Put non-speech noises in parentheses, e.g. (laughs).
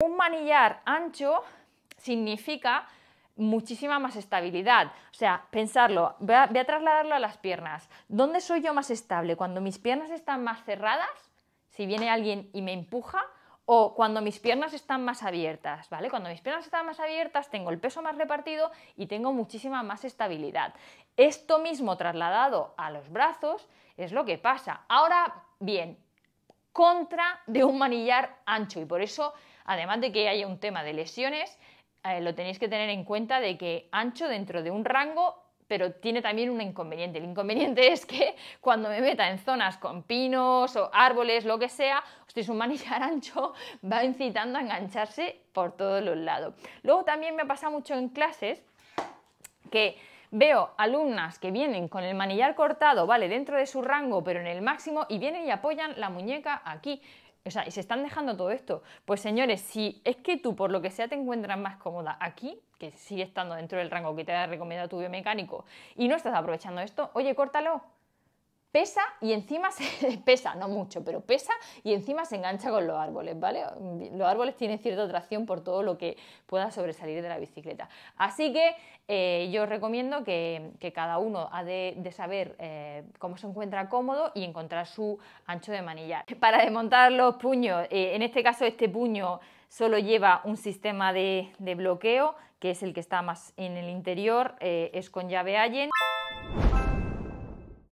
Un manillar ancho significa muchísima más estabilidad. O sea, pensarlo, voy a, trasladarlo a las piernas. ¿Dónde soy yo más estable? ¿Cuando mis piernas están más cerradas? Si viene alguien y me empuja. O cuando mis piernas están más abiertas, ¿vale? Cuando mis piernas están más abiertas tengo el peso más repartido y tengo muchísima más estabilidad. Esto mismo trasladado a los brazos es lo que pasa. Ahora bien, contra de un manillar ancho y por eso, además de que haya un tema de lesiones, eh, lo tenéis que tener en cuenta de que ancho dentro de un rango pero tiene también un inconveniente. El inconveniente es que cuando me meta en zonas con pinos o árboles, lo que sea, es un manillar (laughs) ancho va incitando a engancharse por todos los lados. Luego también me pasa mucho en clases que Veo alumnas que vienen con el manillar cortado, vale, dentro de su rango, pero en el máximo, y vienen y apoyan la muñeca aquí. O sea, y se están dejando todo esto. Pues señores, si es que tú por lo que sea te encuentras más cómoda aquí, que sigue estando dentro del rango que te ha recomendado tu biomecánico, y no estás aprovechando esto, oye, córtalo pesa y encima se (laughs) pesa, no mucho, pero pesa y encima se engancha con los árboles, ¿vale? Los árboles tienen cierta tracción por todo lo que pueda sobresalir de la bicicleta. Así que eh, yo recomiendo que, cada uno ha de, saber eh, cómo se encuentra cómodo y encontrar su ancho de manillar. (laughs) Para desmontar los puños, eh, en este caso este puño solo lleva un sistema de, de, bloqueo, que es el que está más en el interior, es con llave Allen.